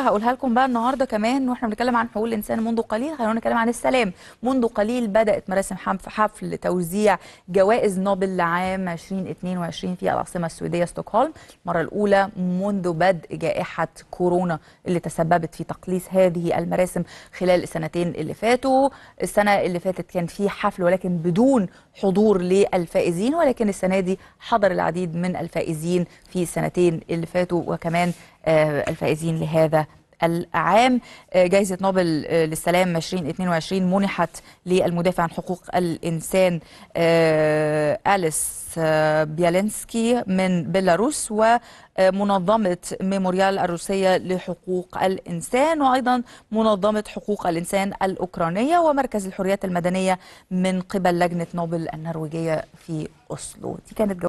هقولها لكم بقى النهارده كمان واحنا بنتكلم عن حقوق الانسان منذ قليل خلينا نتكلم عن السلام منذ قليل بدات مراسم حفل توزيع جوائز نوبل لعام 2022 في العاصمه السويديه ستوكهولم المره الاولى منذ بدء جائحه كورونا اللي تسببت في تقليص هذه المراسم خلال السنتين اللي فاتوا السنه اللي فاتت كان في حفل ولكن بدون حضور للفائزين ولكن السنه دي حضر العديد من الفائزين في السنتين اللي فاتوا وكمان آه، الفائزين لهذا العام آه، جائزة نوبل آه، للسلام 2022 منحت للمدافع عن حقوق الإنسان أليس بيالينسكي من بيلاروس ومنظمة ميموريال الروسية لحقوق الإنسان وأيضا منظمة حقوق الإنسان الأوكرانية ومركز الحريات المدنية من قبل لجنة نوبل النرويجية في أسلو دي كانت